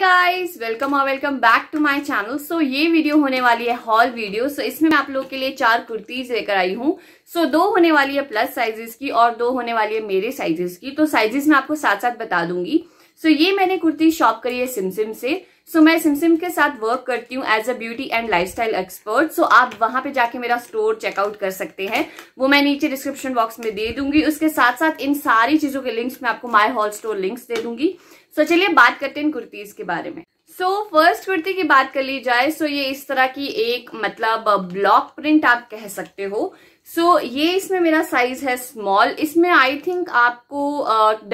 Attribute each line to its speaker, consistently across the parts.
Speaker 1: guys welcome और welcome back to my channel so ये video होने वाली है हॉल वीडियो सो so, इसमें मैं आप लोग के लिए चार कुर्तीज लेकर आई हूँ सो so, दो होने वाली है प्लस साइजेस की और दो होने वाली है मेरे साइजेस की तो साइजेस मैं आपको साथ साथ बता दूंगी सो so, ये मैंने कुर्ती शॉप करी है सिमसिम से सो so, मैं सिमसिम के साथ वर्क करती हूँ as a beauty and lifestyle expert so आप वहां पे जाके मेरा स्टोर चेकआउट कर सकते हैं वो मैं नीचे डिस्क्रिप्शन बॉक्स में दे दूंगी उसके साथ साथ इन सारी चीजों के लिंक्स मैं आपको माई हॉल स्टोर लिंक्स दे दूंगी सो so, चलिए बात करते हैं इन कुर्तीज के बारे में सो फर्स्ट कुर्ती की बात कर ली जाए सो so ये इस तरह की एक मतलब ब्लॉक प्रिंट आप कह सकते हो सो so ये इसमें मेरा साइज है स्मॉल इसमें आई थिंक आपको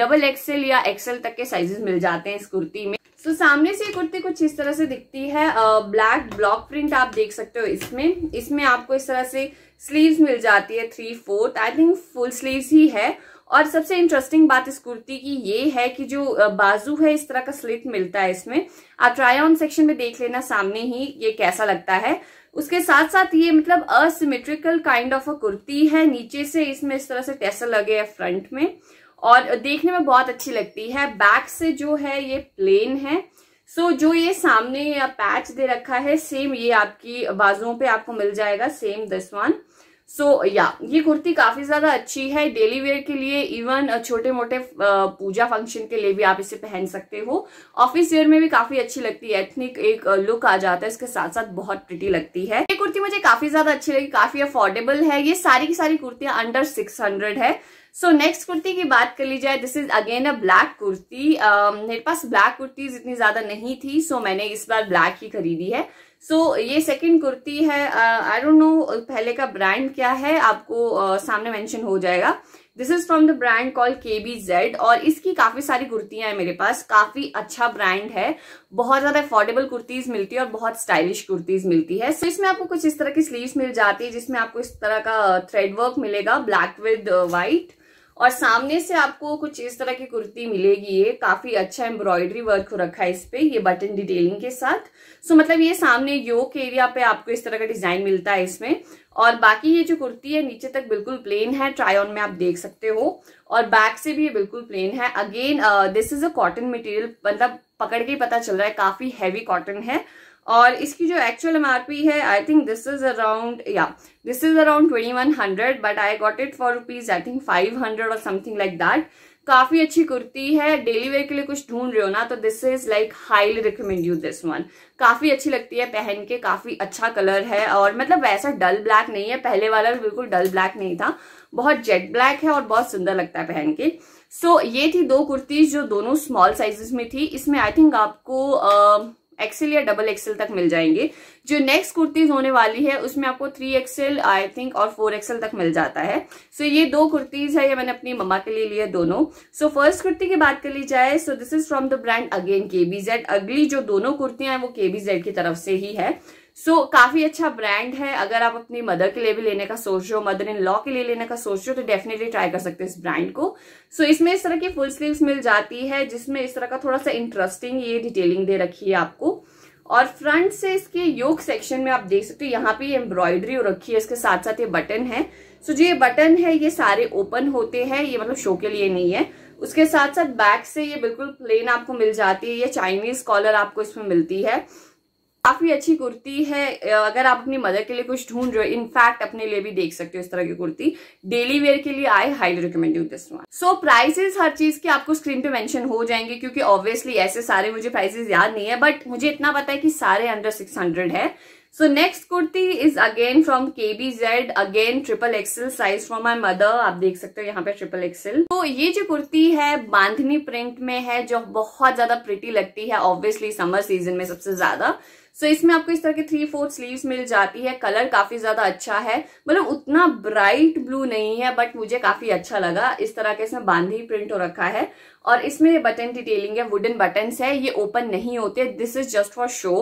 Speaker 1: डबल uh, एक्सेल या एक्सेल तक के साइजेस मिल जाते हैं इस कुर्ती में तो सामने से कुर्ती कुछ इस तरह से दिखती है ब्लैक ब्लॉक प्रिंट आप देख सकते हो इसमें इसमें आपको इस तरह से स्लीव्स मिल जाती है three fourth I think full sleeves ही है और सबसे इंटरेस्टिंग बात इस कुर्ती की ये है कि जो बाजू है इस तरह का स्लिट मिलता है इसमें आप ट्राई ऑन सेक्शन में देख लेना सामने ही ये कैसा लगता है उसके साथ साथ ये मतलब asymmetrical kind of a kurti है नीचे से इसमें इस तरह से टेसल लगे है फ्रंट में और देखने में बहुत अच्छी लगती है बैक से जो है ये प्लेन है सो so, जो ये सामने या पैच दे रखा है सेम ये आपकी बाजुओं पे आपको मिल जाएगा सेम दिस वन सो या ये कुर्ती काफी ज्यादा अच्छी है डेली वेयर के लिए इवन छोटे मोटे पूजा फंक्शन के लिए भी आप इसे पहन सकते हो ऑफिस वेयर में भी काफी अच्छी लगती है एथनिक एक लुक आ जाता है इसके साथ साथ बहुत प्रिटी लगती है ये कुर्ती मुझे काफी ज्यादा अच्छी लगी काफी अफोर्डेबल है ये सारी की सारी कुर्तियां अंडर सिक्स हंड्रेड है सो नेक्स्ट कुर्ती की बात कर ली जाए this is again a black kurti मेरे पास ब्लैक कुर्तीज इतनी ज्यादा नहीं थी सो so मैंने इस बार ब्लैक ही खरीदी है सो so, ये सेकंड कुर्ती है आई डोंट नो पहले का ब्रांड क्या है आपको uh, सामने मेंशन हो जाएगा this is from the brand call K B Z और इसकी काफी सारी कुर्तियां हैं मेरे पास काफी अच्छा ब्रांड है बहुत ज्यादा अफोर्डेबल कुर्तीज मिलती है और बहुत स्टाइलिश कुर्तीज मिलती है सो so, इसमें आपको कुछ इस तरह की स्लीव्स मिल जाती है जिसमें आपको इस तरह का थ्रेड uh, वर्क मिलेगा ब्लैक विद वाइट और सामने से आपको कुछ इस तरह की कुर्ती मिलेगी ये काफी अच्छा एम्ब्रॉयडरी वर्क हो रखा है इस पे ये बटन डिटेलिंग के साथ सो मतलब ये सामने योक एरिया पे आपको इस तरह का डिजाइन मिलता है इसमें और बाकी ये जो कुर्ती है नीचे तक बिल्कुल प्लेन है ट्राई ऑन में आप देख सकते हो और बैक से भी ये बिल्कुल प्लेन है again this is a cotton material मतलब पकड़ के पता चल रहा है काफी हैवी कॉटन है और इसकी जो एक्चुअल एम आर पी है I think this is around या this is around twenty one hundred but I got it for rupees I think five hundred और समथिंग लाइक दैट काफी अच्छी कुर्ती है डेली वेयर के लिए कुछ ढूंढ रहे हो ना तो this is like highly recommend you this one काफी अच्छी लगती है पहन के काफी अच्छा कलर है और मतलब वैसा डल ब्लैक नहीं है पहले वाला भी बिल्कुल डल ब्लैक नहीं था बहुत जेट ब्लैक है और बहुत सुंदर लगता है पहन के सो so, ये थी दो कुर्तीज जो दोनों स्मॉल साइजेस में थी इसमें आई थिंक आपको uh, एक्सेल या डबल एक्सेल तक मिल जाएंगे जो नेक्स्ट कुर्तीज होने वाली है उसमें आपको थ्री एक्सेल आई थिंक और फोर एक्सेल तक मिल जाता है सो so, ये दो कुर्तीज है ये मैंने अपनी मम्मा के लिए लिए दोनों सो so, फर्स्ट कुर्ती की बात कर ली जाए so this is from the brand again KBZ अगली जो दोनों कुर्तियां हैं वो केबीजेड की तरफ से ही है सो so, काफी अच्छा ब्रांड है अगर आप अपनी मदर के लिए भी लेने का सोच रहे हो मदर इन लॉ के लिए लेने का सोच रहे हो तो डेफिनेटली ट्राई कर सकते हो इस ब्रांड को सो so, इसमें इस तरह की फुल स्लीव्स मिल जाती है जिसमें इस तरह का थोड़ा सा इंटरेस्टिंग ये डिटेलिंग दे रखी है आपको और फ्रंट से इसके योग सेक्शन में आप देख सकते हो यहाँ पे एम्ब्रॉयडरी हो रखी है इसके साथ साथ ये बटन है सो so, जो ये बटन है ये सारे ओपन होते हैं ये मतलब शो के लिए नहीं है उसके साथ साथ बैक से ये बिल्कुल प्लेन आपको मिल जाती है ये चाइनीज कॉलर आपको इसमें मिलती है काफी अच्छी कुर्ती है अगर आप अपनी मदर के लिए कुछ ढूंढ रहे हो इनफैक्ट अपने लिए भी देख सकते हो इस तरह की कुर्ती डेली वेयर के लिए I highly recommend you this one so prices हर चीज के आपको स्क्रीन पे मेंशन हो जाएंगे क्योंकि ऑब्वियसली ऐसे सारे मुझे प्राइसेस याद नहीं है बट मुझे इतना पता है कि सारे अंडर सिक्स है so next kurti is again from from Z again triple XL size from my mother आप देख सकते हो यहाँ पे ट्रिपल एक्सेल तो ये जो कुर्ती है बांधनी प्रिंट में है जो बहुत ज्यादा प्रिटी लगती है ऑब्वियसली समर सीजन में सबसे ज्यादा सो so, इसमें आपको इस तरह के थ्री फोर्थ स्लीव्स मिल जाती है कलर काफी ज्यादा अच्छा है मतलब उतना ब्राइट ब्लू नहीं है बट मुझे काफी अच्छा लगा इस तरह के इसमें बांधी प्रिंट हो रखा है और इसमें बटन डिटेलिंग है वुडन बटन है ये ओपन नहीं होते this is just for show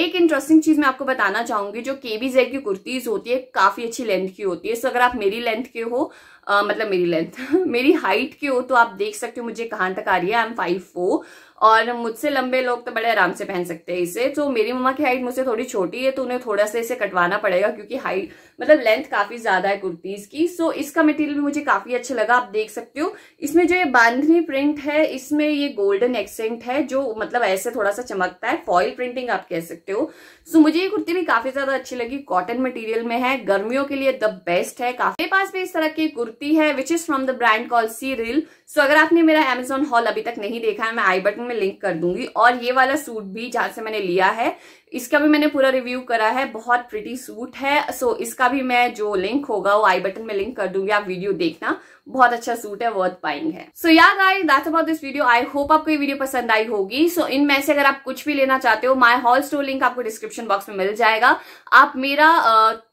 Speaker 1: एक इंटरेस्टिंग चीज मैं आपको बताना चाहूंगी जो केबीजेड की कुर्तीज होती है काफी अच्छी लेंथ की होती है सो अगर आप मेरी लेंथ के हो आ, मतलब मेरी लेंथ मेरी हाइट की हो तो आप देख सकते हो मुझे कहाँ तक आ रही है आई एम फाइव फोर और मुझसे लंबे लोग तो बड़े आराम से पहन सकते हैं इसे तो मेरी मम्मा की हाइट मुझसे थोड़ी छोटी है तो उन्हें थोड़ा सा इसे कटवाना पड़ेगा क्योंकि हाइट मतलब लेंथ काफी ज्यादा है कुर्तीज की सो इसका मटेरियल भी मुझे काफी अच्छा लगा आप देख सकते हो इसमें जो ये बांधनी प्रिंट है इसमें ये गोल्डन एक्सेंट है जो मतलब ऐसे थोड़ा सा चमकता है फॉइल प्रिंटिंग आप कह सकते हो सो मुझे ये कुर्ती भी काफी ज्यादा अच्छी लगी कॉटन मटीरियल में है गर्मियों के लिए द बेस्ट है काफी पास भी इस तरह की कुर्ती कुर्ती है which is from the brand call C rill so अगर आपने मेरा एमेजॉन हॉल अभी तक नहीं देखा है मैं आई बटन में लिंक कर दूंगी और ये वाला सूट भी जहां से मैंने लिया है इसका भी मैंने पूरा रिव्यू करा है बहुत प्रिटी सूट है सो so, इसका भी मैं जो लिंक होगा वो आई बटन में लिंक कर दूंगी आप वीडियो देखना बहुत अच्छा सूट है वर्थ पाइंग है so yeah guys that about this video I hope आपको ये वीडियो पसंद आई होगी सो so, में से अगर आप कुछ भी लेना चाहते हो माय हॉल स्टोर लिंक आपको डिस्क्रिप्शन बॉक्स में मिल जाएगा आप मेरा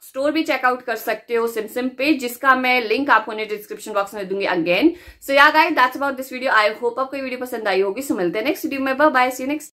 Speaker 1: स्टोर uh, भी चेकआउट कर सकते हो सिमसिम पे जिसका मैं लिंक आपको डिस्क्रिप्शन बॉक्स में दूंगी अगेन सो याद आए that's about this video I hope आपको ये वीडियो पसंद आई होगी सो so, मिलते हैं नेक्स्ट वीडियो में बाय सी नेक्स्ट